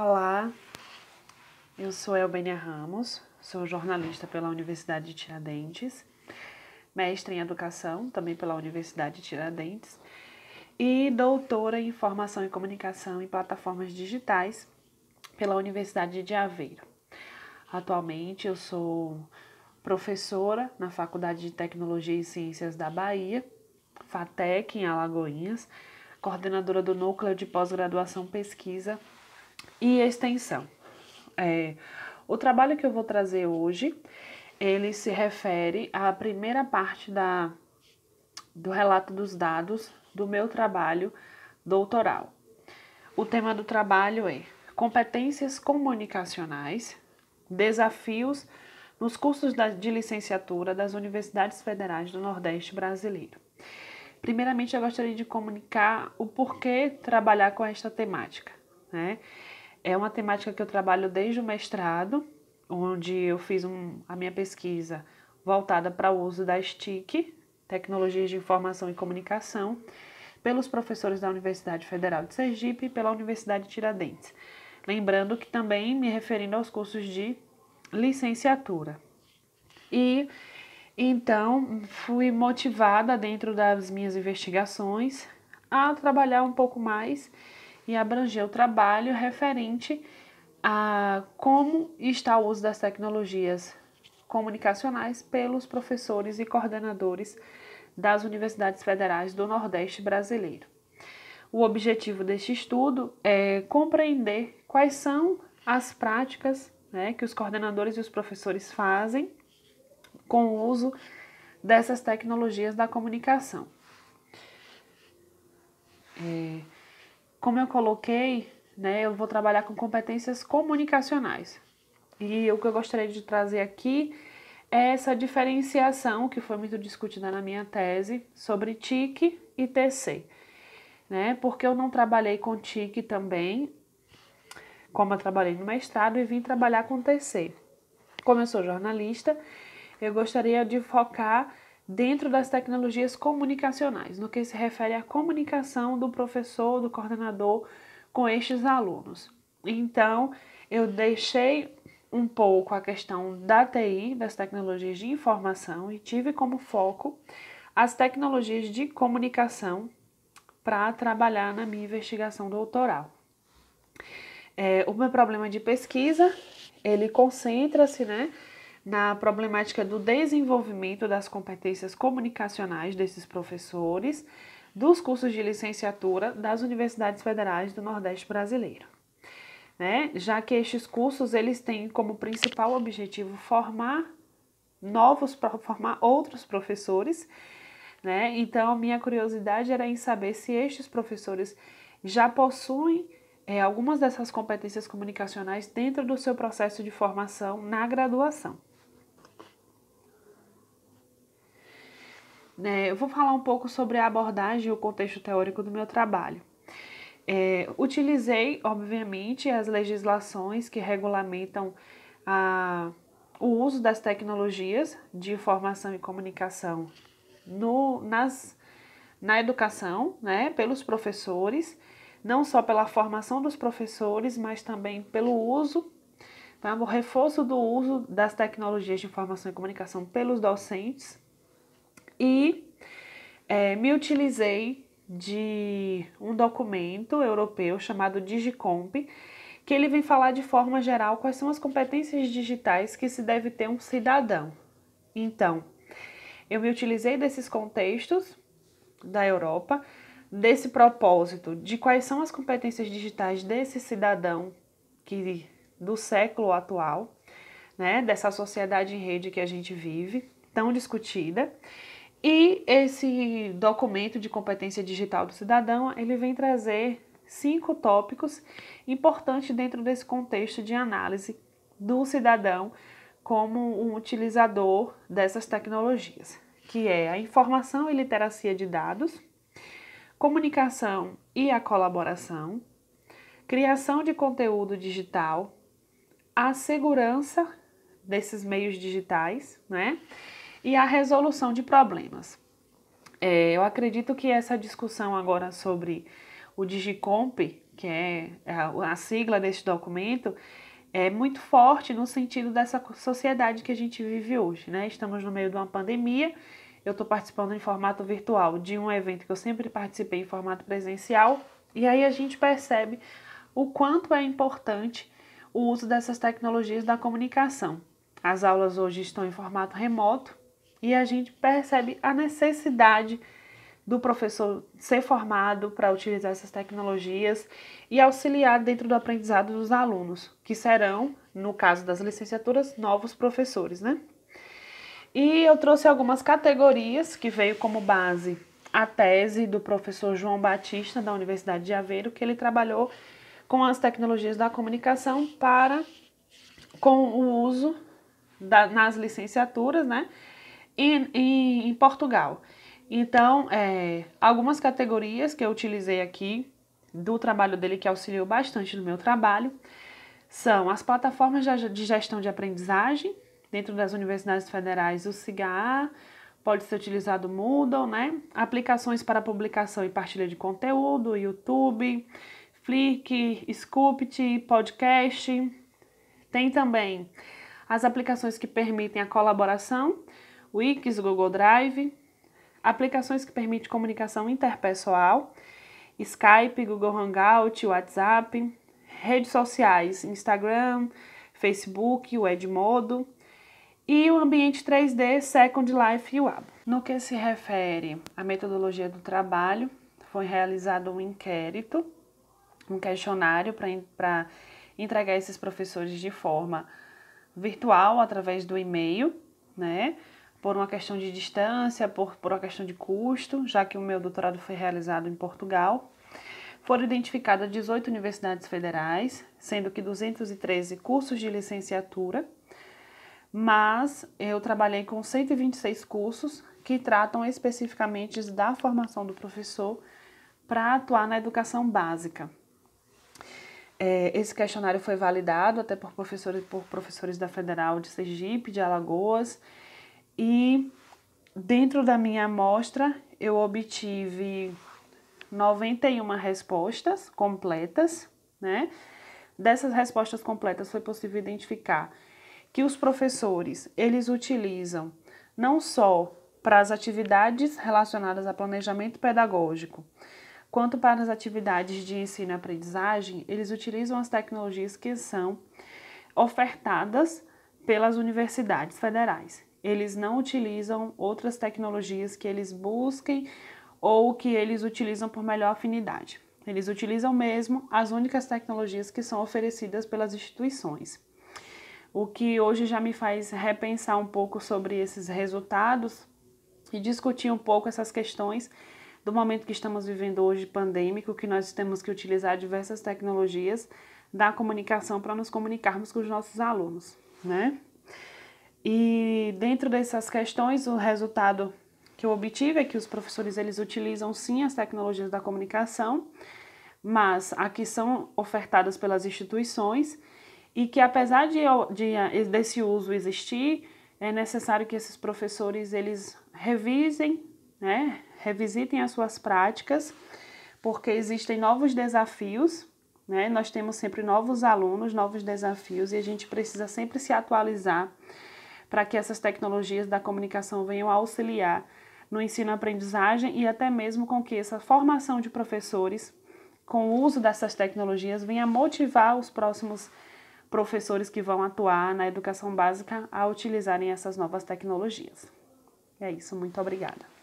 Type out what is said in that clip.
Olá, eu sou Elbenia Ramos, sou jornalista pela Universidade de Tiradentes, mestre em Educação, também pela Universidade de Tiradentes, e doutora em Informação e Comunicação em Plataformas Digitais pela Universidade de Aveiro. Atualmente eu sou professora na Faculdade de Tecnologia e Ciências da Bahia, FATEC, em Alagoinhas, coordenadora do Núcleo de Pós-Graduação Pesquisa e extensão. É, o trabalho que eu vou trazer hoje, ele se refere à primeira parte da, do relato dos dados do meu trabalho doutoral. O tema do trabalho é competências comunicacionais, desafios nos cursos de licenciatura das universidades federais do Nordeste brasileiro. Primeiramente, eu gostaria de comunicar o porquê trabalhar com esta temática. Né? É uma temática que eu trabalho desde o mestrado, onde eu fiz um, a minha pesquisa voltada para o uso da STIC, Tecnologias de Informação e Comunicação, pelos professores da Universidade Federal de Sergipe e pela Universidade Tiradentes. Lembrando que também me referindo aos cursos de licenciatura. E então fui motivada dentro das minhas investigações a trabalhar um pouco mais e abranger o trabalho referente a como está o uso das tecnologias comunicacionais pelos professores e coordenadores das universidades federais do Nordeste brasileiro. O objetivo deste estudo é compreender quais são as práticas né, que os coordenadores e os professores fazem com o uso dessas tecnologias da comunicação. É... Como eu coloquei, né, eu vou trabalhar com competências comunicacionais. E o que eu gostaria de trazer aqui é essa diferenciação que foi muito discutida na minha tese sobre TIC e TC. Né? Porque eu não trabalhei com TIC também, como eu trabalhei no mestrado, e vim trabalhar com TC. Como eu sou jornalista, eu gostaria de focar dentro das tecnologias comunicacionais, no que se refere à comunicação do professor, do coordenador com estes alunos. Então, eu deixei um pouco a questão da TI, das tecnologias de informação, e tive como foco as tecnologias de comunicação para trabalhar na minha investigação doutoral. É, o meu problema de pesquisa, ele concentra-se, né, na problemática do desenvolvimento das competências comunicacionais desses professores dos cursos de licenciatura das universidades federais do Nordeste brasileiro. Né? Já que estes cursos eles têm como principal objetivo formar novos formar outros professores, né? Então minha curiosidade era em saber se estes professores já possuem é, algumas dessas competências comunicacionais dentro do seu processo de formação na graduação. Né? Eu vou falar um pouco sobre a abordagem e o contexto teórico do meu trabalho. É, utilizei, obviamente, as legislações que regulamentam a, o uso das tecnologias de informação e comunicação no, nas, na educação, né, pelos professores, não só pela formação dos professores, mas também pelo uso tá? o reforço do uso das tecnologias de informação e comunicação pelos docentes e é, me utilizei de um documento europeu chamado Digicomp, que ele vem falar de forma geral quais são as competências digitais que se deve ter um cidadão. Então, eu me utilizei desses contextos da Europa, desse propósito de quais são as competências digitais desse cidadão que do século atual, né, dessa sociedade em rede que a gente vive, tão discutida. E esse documento de competência digital do cidadão, ele vem trazer cinco tópicos importantes dentro desse contexto de análise do cidadão como um utilizador dessas tecnologias, que é a informação e literacia de dados, comunicação e a colaboração, criação de conteúdo digital, a segurança desses meios digitais, né? e a resolução de problemas. É, eu acredito que essa discussão agora sobre o Digicomp, que é, é a, sigla deste documento, é muito forte no sentido dessa sociedade que a gente vive hoje, né? Estamos no meio de uma pandemia, eu estou participando em formato virtual de um evento que eu sempre participei em formato presencial, e aí a gente percebe o quanto é importante o uso dessas tecnologias da comunicação. As aulas hoje estão em formato remoto, e a gente percebe a necessidade do professor ser formado para utilizar essas tecnologias e auxiliar dentro do aprendizado dos alunos, que serão, no caso das licenciaturas, novos professores, né? E eu trouxe algumas categorias que veio como base a tese do professor João Batista da Universidade de Aveiro, que ele trabalhou com as tecnologias da comunicação para com o uso da, nas licenciaturas, né? em Portugal. Então, é, algumas categorias que eu utilizei aqui do trabalho dele que auxiliou bastante no meu trabalho são as plataformas de gestão de aprendizagem, dentro das universidades federais, o CIGA, pode ser utilizado o Moodle, né? Aplicações para publicação e partilha de conteúdo, YouTube, Flick, Sculpt, podcast. Tem também as aplicações que permitem a colaboração Wix, Google Drive, aplicações que permitem comunicação interpessoal, Skype, Google Hangout, WhatsApp, redes sociais, Instagram, Facebook, o Edmodo e o ambiente 3D Second Life e o Abo. No que se refere à metodologia do trabalho, foi realizado um inquérito, um questionário para entregar esses professores de forma virtual através do e-mail, né? por uma questão de distância, por, por uma questão de custo, já que o meu doutorado foi realizado em Portugal. Foram identificadas 18 universidades federais, sendo que 213 cursos de licenciatura, mas eu trabalhei com 126 cursos que tratam especificamente da formação do professor para atuar na educação básica. É, esse questionário foi validado até por professores, por professores da Federal de Sergipe, de Alagoas, e dentro da minha amostra eu obtive 91 respostas completas, né? Dessas respostas completas foi possível identificar que os professores, eles utilizam não só para as atividades relacionadas a planejamento pedagógico, quanto para as atividades de ensino e aprendizagem, eles utilizam as tecnologias que são ofertadas pelas universidades federais. Eles não utilizam outras tecnologias que eles busquem ou que eles utilizam por melhor afinidade. Eles utilizam mesmo as únicas tecnologias que são oferecidas pelas instituições. O que hoje já me faz repensar um pouco sobre esses resultados e discutir um pouco essas questões do momento que estamos vivendo hoje pandêmico, que nós temos que utilizar diversas tecnologias da comunicação para nos comunicarmos com os nossos alunos, né? E dentro dessas questões, o resultado que eu obtive é que os professores eles utilizam sim as tecnologias da comunicação, mas aqui são ofertadas pelas instituições e que apesar de, de, eh, desse uso existir, é necessário que esses professores eles revisem, né, revisitem as suas práticas, porque existem novos desafios, né, nós temos sempre novos alunos, novos desafios e a gente precisa sempre se atualizar para que essas tecnologias da comunicação venham auxiliar no ensino-aprendizagem e até mesmo com que essa formação de professores com o uso dessas tecnologias venha motivar os próximos professores que vão atuar na educação básica a utilizarem essas novas tecnologias. É isso, muito obrigada.